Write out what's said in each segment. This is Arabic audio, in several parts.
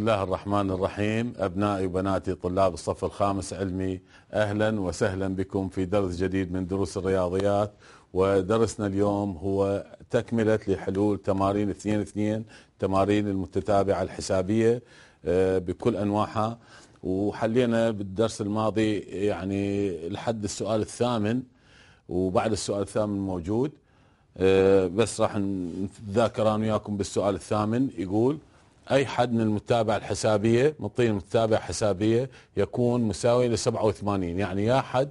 الله الرحمن الرحيم أبنائي وبناتي طلاب الصف الخامس علمي أهلا وسهلا بكم في درس جديد من دروس الرياضيات ودرسنا اليوم هو تكملة لحلول تمارين 2 2 تمارين المتتابعة الحسابية آه، بكل أنواعها وحلينا بالدرس الماضي يعني لحد السؤال الثامن وبعد السؤال الثامن موجود آه، بس راح نتذاكر انا وياكم بالسؤال الثامن يقول أي حد من المتابعة الحسابية من طين المتابعة الحسابية يكون مساوي ل 87 يعني يا حد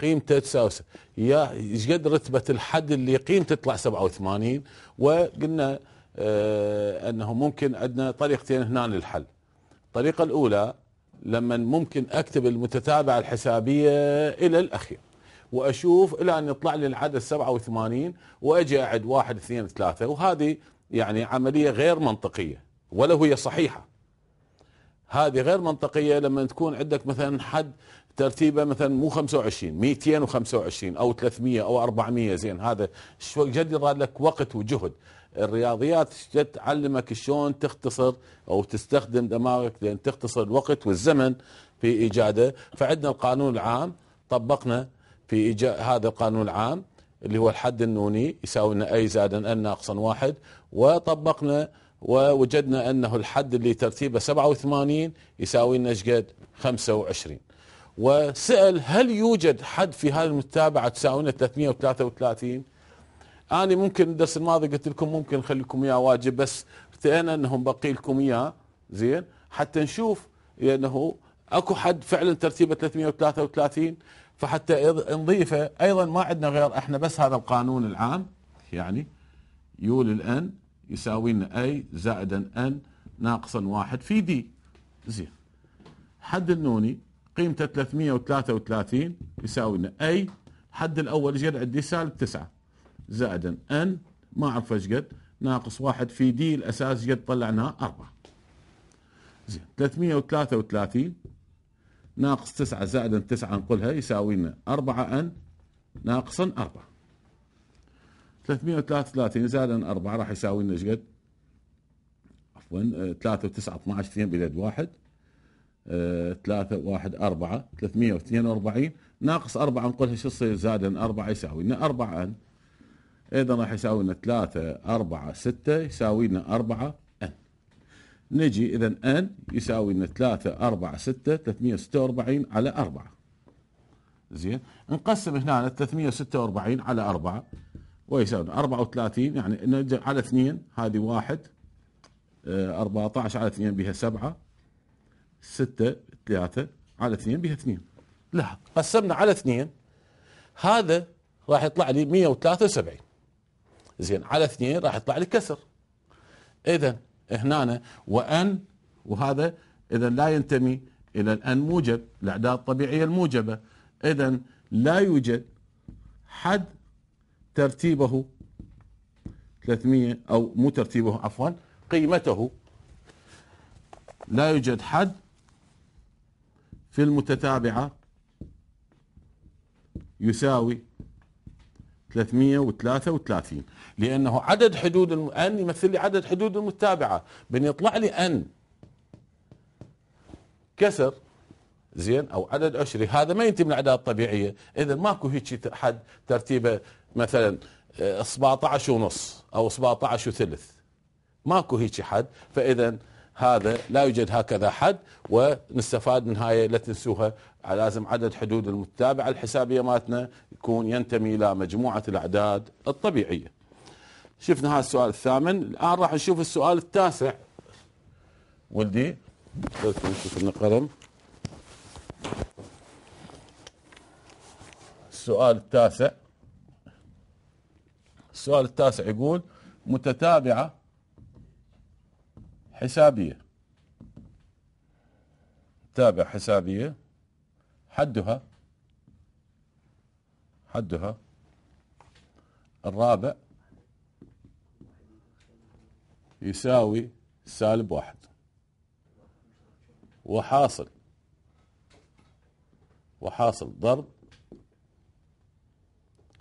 قيمته تساوي يا ايش قد رتبة الحد اللي قيمته تطلع 87 وقلنا آه أنه ممكن عندنا طريقتين هنا للحل الطريقة الأولى لما ممكن أكتب المتتابع الحسابية إلى الأخير واشوف الى ان يطلع لي العدد 87 واجي اعد 1 2 3 وهذه يعني عمليه غير منطقيه ولو هي صحيحه هذه غير منطقيه لما تكون عندك مثلا حد ترتيبه مثلا مو 25 225 او 300 او 400 زين هذا شو جد لك وقت وجهد الرياضيات تعلمك شلون تختصر او تستخدم دماغك لان تختصر الوقت والزمن في ايجاده فعندنا القانون العام طبقنا في إيجاد هذا القانون العام اللي هو الحد النوني يساوي اي زائد ان ناقصا واحد وطبقنا ووجدنا انه الحد اللي ترتيبه 87 يساوي لنا ايش قد؟ 25 وسال هل يوجد حد في هذه المتابعه تساوي لنا 333 انا ممكن الدرس الماضي قلت لكم ممكن نخلي لكم اياه واجب بس ارتئينا انهم بقي لكم اياه زين حتى نشوف انه اكو حد فعلا ترتيبه 333 فحتى نضيفه ايضا ما عندنا غير احنا بس هذا القانون العام يعني يول الان يساوي لنا اي زائدا ان ناقصا واحد في دي زين حد النوني قيمته 333 يساوي لنا اي حد الاول ايش قد عندي سالب 9 زائدا ان ما اعرف ايش قد ناقص واحد في دي الاساس قد طلعناه 4 زين 333 ناقص 9 زائدا 9 نقولها يساوي لنا 4 ان ناقصا 4 333 زائد 4 راح يساوي لنا ايش قد؟ عفوا 3 و9 12 2 بيد 1 3 1 4 342 ناقص 4 نقولها شو تصير زائد 4 يساوي لنا 4 ان ايضا راح يساوي لنا 3 4 6 يساوي لنا 4 ان نجي اذا ان يساوي لنا 3 4 6 346 على 4 زين نقسم هنا 346 على 4 ويساوي 34 يعني على 2 هذه 1 14 آه، على 2 بها 7 6 3 على 2 بها 2 لا قسمنا على 2 هذا راح يطلع لي 173 زين على 2 راح يطلع لي كسر اذا هنا وان وهذا اذا لا ينتمي الى الان موجب الاعداد الطبيعيه الموجبه اذا لا يوجد حد ترتيبه 300 أو مو ترتيبه عفوا قيمته لا يوجد حد في المتتابعة يساوي 333 لأنه عدد حدود الم... أن يمثل لي عدد حدود المتابعة بأن يطلع لي أن كسر زين او عدد عشري هذا ما ينتمي من الاعداد الطبيعيه اذا ماكو هيك حد ترتيبه مثلا 17 آه، ونص او 17 وثلث ماكو هيك حد فاذا هذا لا يوجد هكذا حد ونستفاد من هاي لا تنسوها لازم عدد حدود المتابعه الحسابيه مالتنا يكون ينتمي الى مجموعه الاعداد الطبيعيه. شفنا هذا السؤال الثامن الان راح نشوف السؤال التاسع ولدي نشوف لنا قلم السؤال التاسع السؤال التاسع يقول متتابعة حسابية تابع حسابية حدها حدها الرابع يساوي سالب واحد وحاصل وحاصل ضرب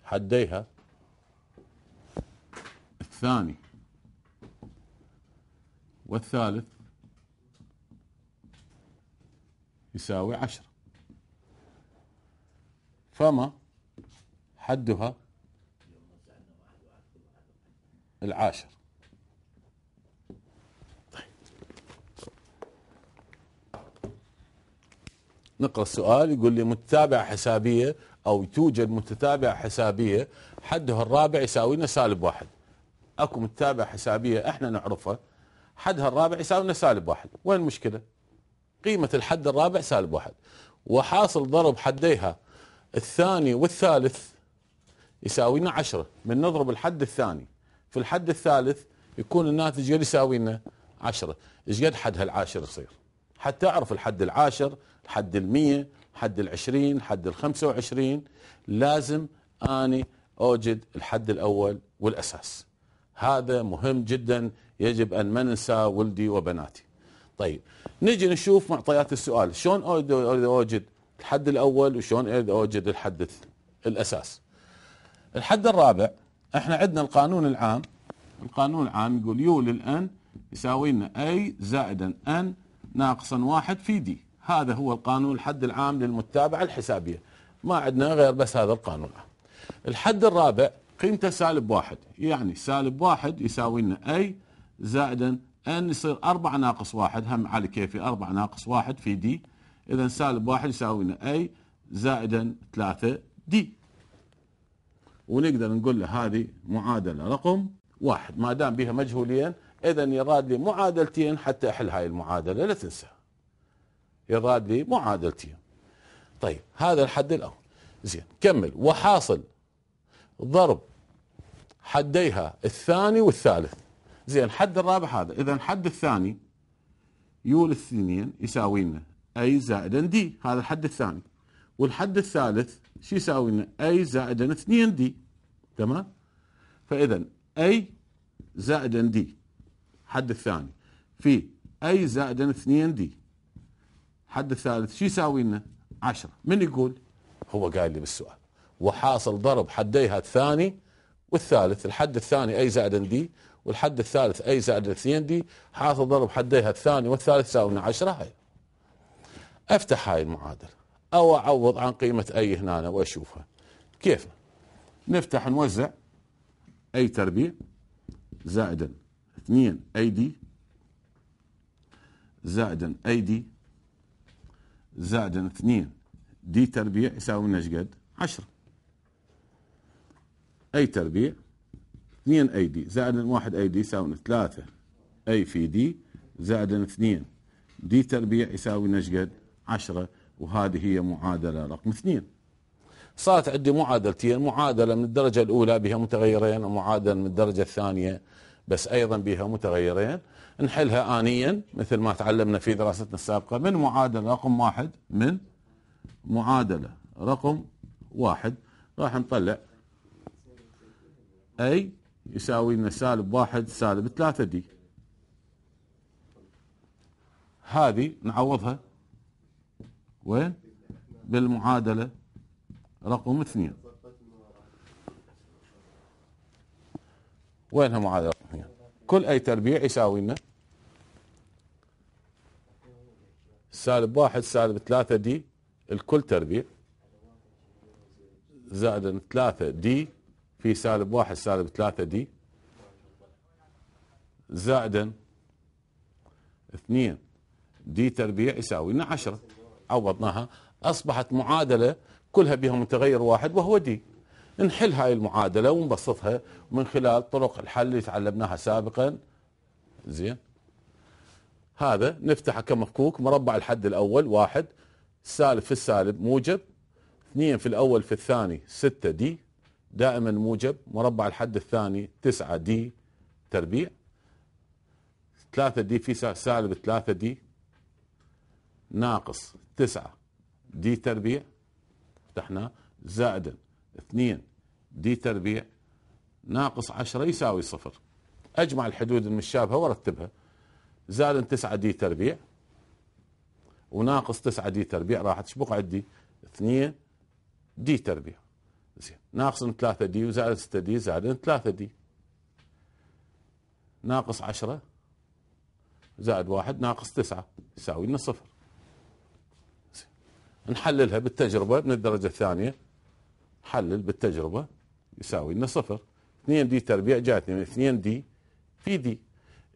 حديها والثاني والثالث يساوي عشرة فما حدها العاشر طيب. نقرأ السؤال يقول لي متابعة حسابية أو توجد متتابعة حسابية حدها الرابع يساوينا سالب واحد اكو متابع حسابيه احنا نعرفها حدها الرابع يساوي لنا سالب واحد وين المشكله قيمه الحد الرابع سالب واحد وحاصل ضرب حديها الثاني والثالث يساوي لنا 10 من نضرب الحد الثاني في الحد الثالث يكون الناتج قد يساوي لنا 10 ايش قد حدها العاشر يصير حتى اعرف الحد العاشر الحد ال100 الحد ال20 الحد ال25 لازم اني اوجد الحد الاول والاساس هذا مهم جدا يجب ان ما ننسى ولدي وبناتي طيب نجي نشوف معطيات السؤال شلون اوجد الحد الاول وشلون اوجد الحد الاساس الحد الرابع احنا عندنا القانون العام القانون العام يقول يو للان يساوي لنا اي زائدا ان ناقصا واحد في دي هذا هو القانون الحد العام للمتابعه الحسابيه ما عندنا غير بس هذا القانون العام. الحد الرابع قيمته سالب واحد يعني سالب واحد يساوي لنا أي زائدا أن يصير أربعة ناقص واحد هم على كيفي أربعة ناقص واحد في دي إذا سالب واحد يساوي لنا أي زائدا ثلاثة دي ونقدر نقول له هذه معادلة رقم واحد ما دام بها مجهولين إذا يراد لي معادلتين حتى أحل هاي المعادلة لا تنسى يراد لي معادلتين طيب هذا الحد الأول زين كمل وحاصل ضرب حديها الثاني والثالث زين حد الرابع هذا اذا الحد الثاني يول الاثنين يساوي لنا اي زائد دي هذا الحد الثاني والحد الثالث شو يساوي لنا اي زائد 2 دي تمام فاذا اي زائد دي حد الثاني في اي زائد 2 دي حد الثالث شو يساوي لنا 10 من يقول هو قايل لي بالسؤال وحاصل ضرب حديها الثاني والثالث الحد الثاني اي زائد دي والحد الثالث اي زائد 2 دي حاصل ضرب حديها الثاني والثالث يساوي 10 هاي افتح هاي المعادله او اعوض عن قيمه اي هنا واشوفها كيف نفتح نوزع اي تربيع زائدا 2 اي دي زائدا اي دي زائدا 2 دي تربيع يساوي لنا ايش قد؟ 10 أي تربيع 2 أي دي زائد 1 أي دي يساوي 3 أي في دي زائد 2 دي تربيع يساوي نشقد 10 وهذه هي معادلة رقم 2 صارت عندي معادلتين معادلة من الدرجة الأولى بها متغيرين ومعادلة من الدرجة الثانية بس أيضا بها متغيرين نحلها آنيا مثل ما تعلمنا في دراستنا السابقة من معادلة رقم واحد من معادلة رقم واحد راح نطلع أي يساوي لنا سالب واحد سالب ثلاثة دي هذه نعوضها وين بالمعادلة رقم اثنين وينها معادلة رقم اثنين كل أي تربيع يساوي لنا سالب واحد سالب ثلاثة دي الكل تربيع زائد ثلاثة دي في سالب واحد سالب ثلاثة دي زائدا اثنين دي تربيع يساوي لنا عشرة عوضناها أصبحت معادلة كلها بها متغير واحد وهو دي نحل هاي المعادلة ونبسطها من خلال طرق الحل اللي تعلمناها سابقا زين هذا نفتحه كمفكوك مربع الحد الأول واحد سالب في السالب موجب اثنين في الأول في الثاني ستة دي دائما موجب مربع الحد الثاني 9 دي تربيع 3 دي في سالب 3 دي ناقص 9 دي تربيع فتحناه زائد 2 دي تربيع ناقص 10 يساوي صفر اجمع الحدود المشابهه ورتبها زائد 9 دي تربيع وناقص 9 دي تربيع راحت ايش عندي 2 دي تربيع زين ناقص 3 دي وزائد 6 دي زائد 3 دي ناقص 10 زائد 1 ناقص 9 يساوي لنا صفر نحللها بالتجربة من الدرجة الثانية حلل بالتجربة يساوي لنا صفر 2 دي تربيع جاتني من 2 دي في دي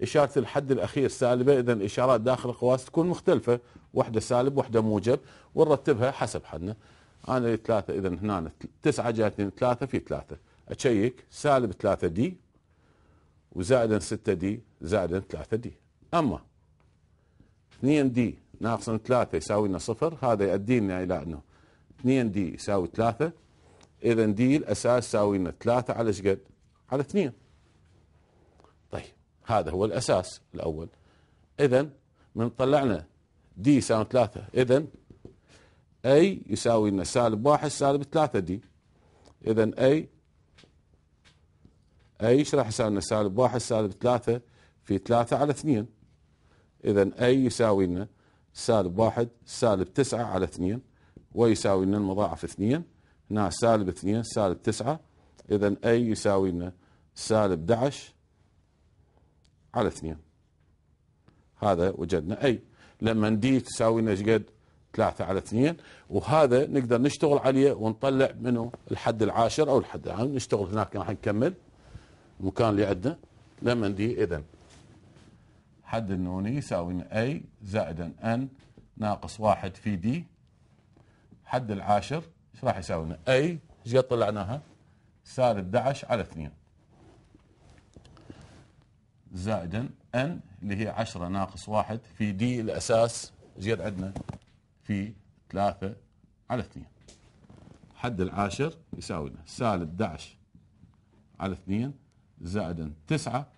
إشارة الحد الأخير سالبة إذا الإشارات داخل القواس تكون مختلفة واحدة سالب واحدة موجب ونرتبها حسب حدنا انا لي ثلاثه اذا هنا تسعه جاتني ثلاثه في ثلاثه اشيك سالب 3 دي وزائدا 6 دي زائدا 3 دي اما 2 دي ناقص 3 يساوي لنا صفر هذا يؤدينا الى انه 2 دي يساوي 3 اذا دي الاساس يساوي لنا 3 على ايش قد؟ على 2 طيب هذا هو الاساس الاول اذا من طلعنا دي يساوي 3 اذا اي يساوي لنا سالب واحد سالب ثلاثة دي اذا اي اي ايش راح يساوي لنا سالب واحد سالب ثلاثة في ثلاثة على اثنين اذا اي يساوي لنا سالب واحد سالب تسعة على اثنين ويساوي لنا المضاعف اثنين هنا سالب اثنين سالب تسعة اذا اي يساوي لنا سالب 11 على اثنين هذا وجدنا اي لما دي تساوي لنا ايش قد؟ ثلاثة على اثنين وهذا نقدر نشتغل عليه ونطلع منه الحد العاشر أو الحد العام نشتغل هناك راح نكمل المكان اللي عندنا لما ندي إذا حد النوني يساوي أي زائدا أن ناقص واحد في دي حد العاشر ايش راح يساوي لنا؟ اي ايش قد طلعناها؟ سالب 11 على 2 زائدا ان اللي هي 10 ناقص 1 في دي الاساس ايش قد عندنا؟ في 3 على 2 حد العاشر يساوي لنا سالب 11 على 2 زائد 9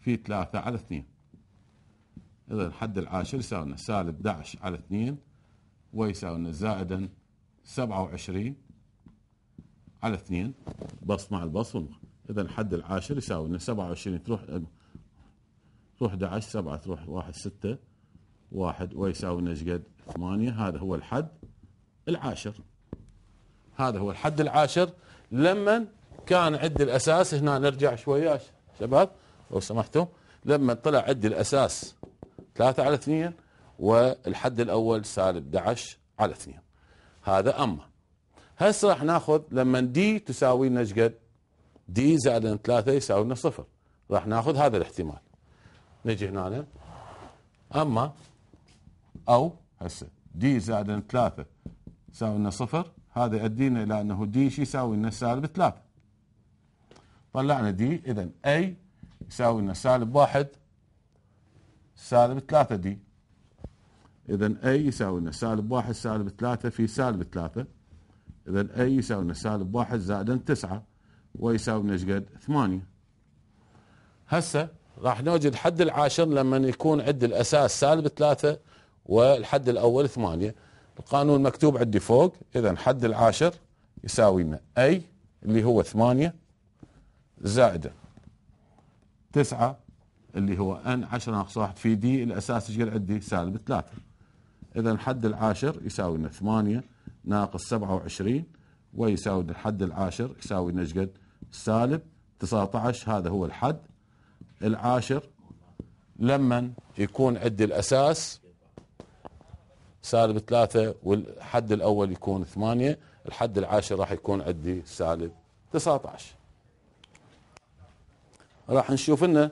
في 3 على 2 اذا الحد العاشر يساوي لنا سالب 11 على 2 ويساوي لنا زائد 27 على 2 بص مع البص اذا الحد العاشر يساوي لنا 27 تروح تروح 11 7 تروح 1 6 واحد ويساوي لنا قد ثمانية هذا هو الحد العاشر هذا هو الحد العاشر لما كان عد الأساس هنا نرجع شوية شباب لو سمحتم لما طلع عد الأساس ثلاثة على اثنين والحد الأول سالب 11 على اثنين هذا أما هسه راح ناخذ لما دي تساوي لنا قد دي زائد 3 يساوي لنا صفر راح ناخذ هذا الاحتمال نجي هنا أما او هسه دي زائد ثلاثة يساوي لنا صفر هذا يؤدينا الى انه دي شو يساوي لنا سالب ثلاثة طلعنا دي اذا اي يساوي لنا سالب واحد سالب ثلاثة دي اذا اي يساوي لنا سالب واحد سالب ثلاثة في سالب ثلاثة اذا اي يساوي لنا سالب واحد زائد تسعة ويساوي لنا ايش قد ثمانية هسه راح نوجد حد العاشر لما يكون عند الاساس سالب ثلاثة والحد الاول ثمانية القانون مكتوب عندي فوق اذا حد العاشر يساوي لنا اي اللي هو ثمانية زائدة تسعة اللي هو ان 10 ناقص 1 في دي الاساس ايش قد عندي سالب 3. اذا الحد العاشر يساوي لنا 8 ناقص 27 ويساوي الحد العاشر يساوي لنا ايش قد سالب 19 هذا هو الحد العاشر لما يكون عندي الاساس سالب ثلاثة والحد الأول يكون ثمانية الحد العاشر راح يكون عندي سالب 19 راح نشوف لنا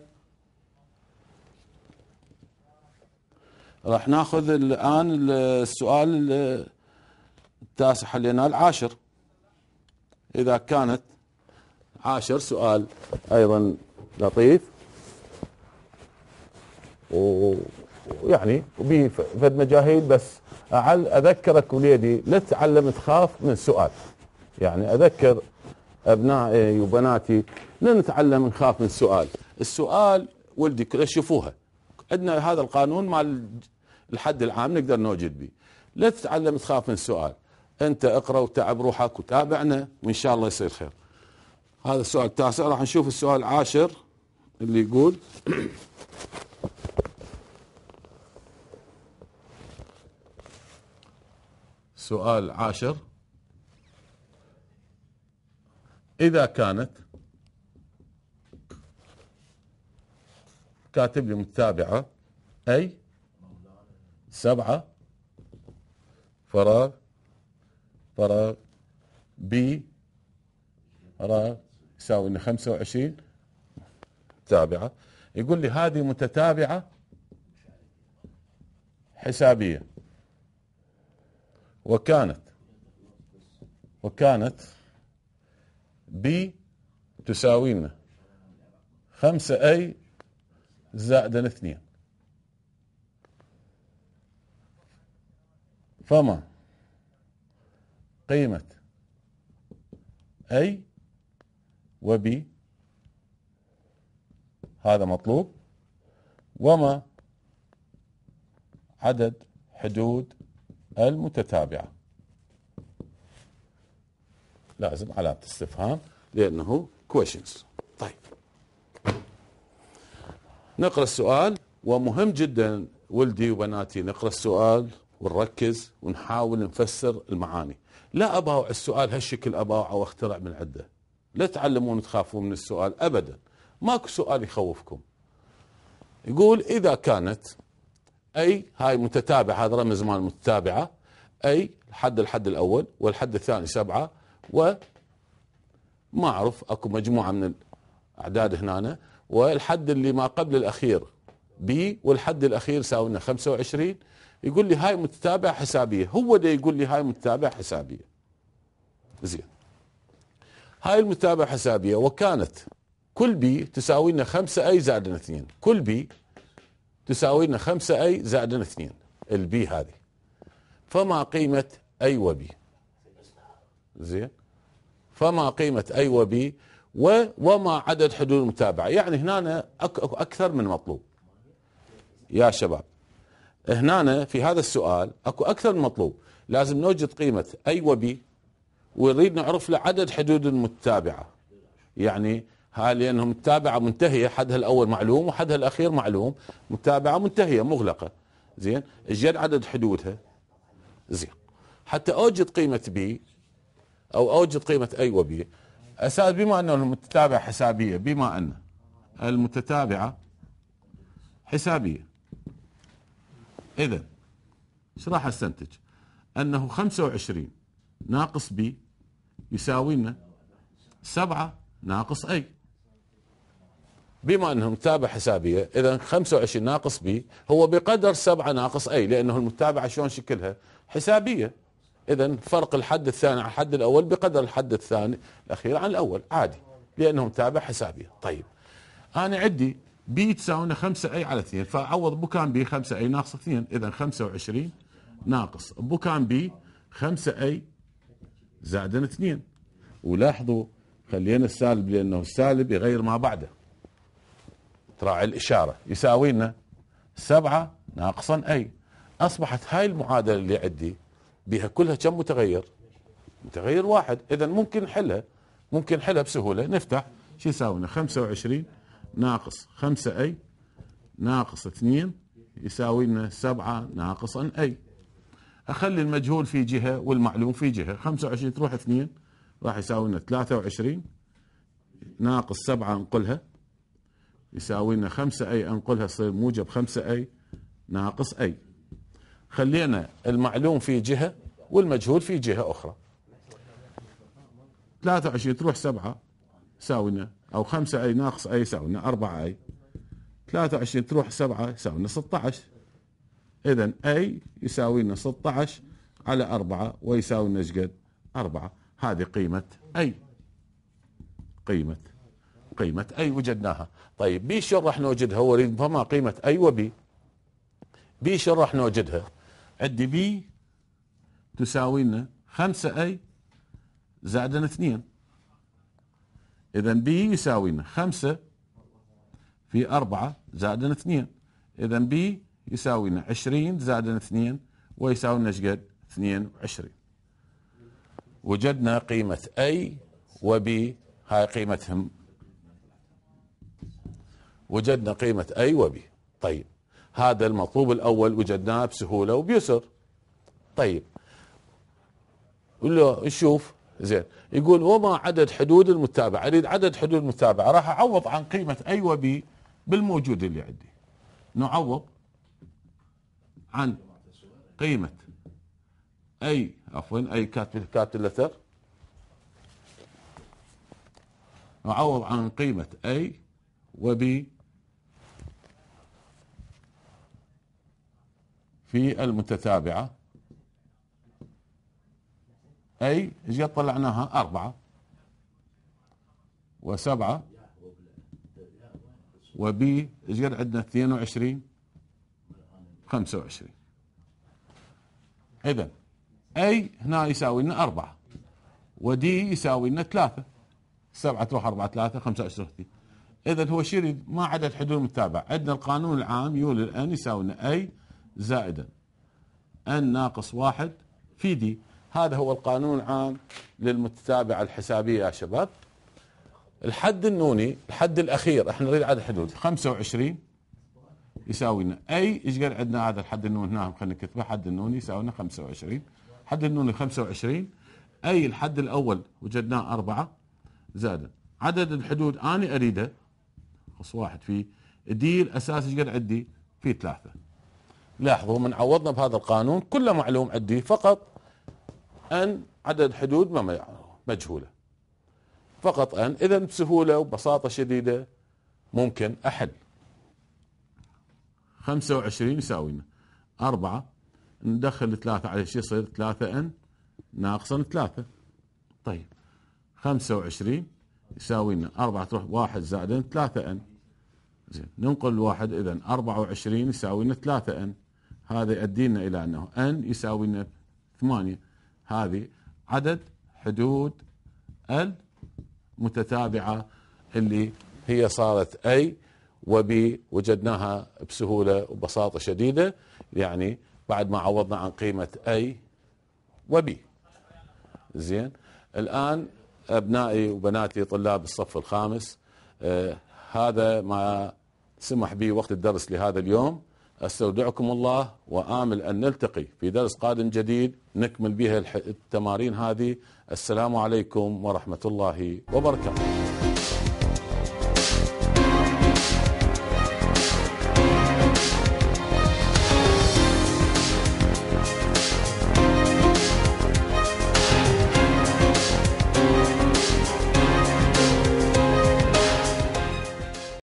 راح ناخذ الآن السؤال التاسع حلينا العاشر إذا كانت عاشر سؤال أيضا لطيف و يعني بفد مجاهيل بس أعل أذكرك وليدي لا تتعلم تخاف من سؤال يعني أذكر أبنائي وبناتي لا نتعلم نخاف من السؤال السؤال ولدي شوفوها عندنا هذا القانون مال الحد العام نقدر نوجد به لا تتعلم تخاف من السؤال انت اقرا وتعب روحك وتابعنا وان شاء الله يصير خير هذا السؤال التاسع راح نشوف السؤال العاشر اللي يقول سؤال عاشر إذا كانت كاتب لي متابعة أي سبعة فراغ فراغ بي فراغ يساوي 25 متابعة يقول لي هذه متتابعة حسابية وكانت وكانت ب تساوينا خمسة أي زائدا اثنين فما قيمة أي وبي هذا مطلوب وما عدد حدود المتتابعة لازم علامة استفهام لأنه questions طيب نقرأ السؤال ومهم جدا ولدي وبناتي نقرأ السؤال ونركز ونحاول نفسر المعاني لا أباوع السؤال هالشكل أباوع أو أخترع من عدة لا تعلمون تخافون من السؤال أبدا ماكو سؤال يخوفكم يقول إذا كانت اي هاي متتابعه هذا رمز مال متتابعه اي الحد الحد الاول والحد الثاني سبعه و ما اعرف اكو مجموعه من الاعداد هنا والحد اللي ما قبل الاخير بي والحد الاخير ساوينا 25 يقول لي هاي متتابعه حسابيه هو ده يقول لي هاي متتابعه حسابيه زين هاي المتابعه حسابيه وكانت كل بي تساوي لنا 5 اي زائد 2 كل بي تساوي لنا 5 اي زائد 2 البي هذه فما قيمة اي وبي زين فما قيمة اي وبي و وما عدد حدود المتابعة يعني هنا أك أكثر من مطلوب يا شباب هنا في هذا السؤال اكو اكثر من مطلوب لازم نوجد قيمة اي وبي ونريد نعرف له عدد حدود المتابعة يعني لانهم متابعه منتهيه حدها الاول معلوم وحدها الاخير معلوم متابعه منتهيه مغلقه زين جد عدد حدودها زين حتى اوجد قيمه بي او اوجد قيمه اي وبي اساس بما انه المتتابعه حسابيه بما ان المتتابعه حسابيه اذا ايش راح استنتج؟ انه 25 ناقص بي يساوي لنا 7 ناقص اي بما انه متابعه حسابيه اذا 25 ناقص بي هو بقدر 7 ناقص اي لانه المتابعه شلون شكلها؟ حسابيه اذا فرق الحد الثاني عن الحد الاول بقدر الحد الثاني الاخير عن الاول عادي لانه متابع حسابيه طيب انا عندي بي تساوينا 5 اي على 2 فاعوض بكام بي 5 اي ناقص 2 اذا 25 ناقص بكام بي 5 اي زائد 2 ولاحظوا خلينا السالب لانه السالب يغير ما بعده تراعي الإشارة يساوي لنا 7 ناقصا أي أصبحت هاي المعادلة اللي عندي بها كلها كم متغير متغير واحد إذا ممكن نحلها ممكن نحلها بسهولة نفتح شو يساوي لنا 25 ناقص 5 أي ناقص 2 يساوي لنا 7 ناقصا أي أخلي المجهول في جهة والمعلوم في جهة 25 تروح 2 راح يساوي لنا 23 ناقص 7 نقلها يساوي لنا 5 اي انقلها تصير موجب 5 اي ناقص اي خلينا المعلوم في جهه والمجهول في جهه اخرى 23 تروح 7 يساوي لنا او 5 اي ناقص اي يساوي لنا 4 اي 23 تروح 7 يساوي لنا 16 اذا اي يساوي لنا 16 على 4 ويساوي لنا ايش قد؟ 4 هذه قيمه اي قيمه قيمة أي وجدناها طيب بي شر راح نوجدها وريد فما قيمة أي وبي بي شر راح نوجدها عندي بي تساوي لنا 5 أي زائد 2 إذا بي يساوي لنا 5 في 4 زائد 2 إذا بي يساوي لنا 20 زائد 2 ويساوي لنا ايش قد؟ 22 وجدنا قيمة أي وبي هاي قيمتهم وجدنا قيمة أي وبي طيب هذا المطلوب الأول وجدناه بسهولة وبيسر طيب يقول له نشوف زين يقول وما عدد حدود المتابعة أريد عدد حدود المتابعة راح أعوض عن قيمة أي وبي بالموجود اللي عندي نعوض عن قيمة أي عفوا أي كاتب كاتب الأثر نعوض عن قيمة أي وبي في المتتابعة أي إذا طلعناها أربعة وسبعة وبي إذا عندنا 22 25 إذا أي هنا يساوي لنا أربعة ودي يساوي لنا ثلاثة سبعة تروح أربعة ثلاثة خمسة وعشرين إذا هو شو يريد ما عدا حدود المتابعة عندنا القانون العام يولي الآن يساوي لنا أي زائدا ان ناقص واحد في دي هذا هو القانون العام للمتابعه الحسابيه يا شباب الحد النوني الحد الاخير احنا نريد عدد حدود 25 يساوي لنا اي ايش قال عندنا هذا الحد النوني هنا نعم، خلينا نكتبه حد النوني يساوي لنا 25 حد النوني 25 اي الحد الاول وجدناه أربعة زائدا عدد الحدود انا اريده ناقص واحد في دي الاساس ايش قد عندي؟ في ثلاثه لاحظوا من عوضنا بهذا القانون كل معلوم عندي فقط ان عدد حدود ما مجهوله فقط ان اذا بسهوله وبساطه شديده ممكن احل 25 يساوي 4 ندخل 3 على شيء يصير 3 ان ناقصا 3 طيب 25 يساوي لنا 4 تروح 1 زائد 3 ان زين ننقل الواحد اذا 24 يساوي لنا 3 ان هذا يؤدينا الى انه ان يساوي لنا 8 هذه عدد حدود المتتابعه اللي هي صارت اي وبي وجدناها بسهوله وبساطه شديده يعني بعد ما عوضنا عن قيمه اي وبي زين الان ابنائي وبناتي طلاب الصف الخامس آه هذا ما سمح به وقت الدرس لهذا اليوم استودعكم الله وامل ان نلتقي في درس قادم جديد نكمل به التمارين هذه السلام عليكم ورحمه الله وبركاته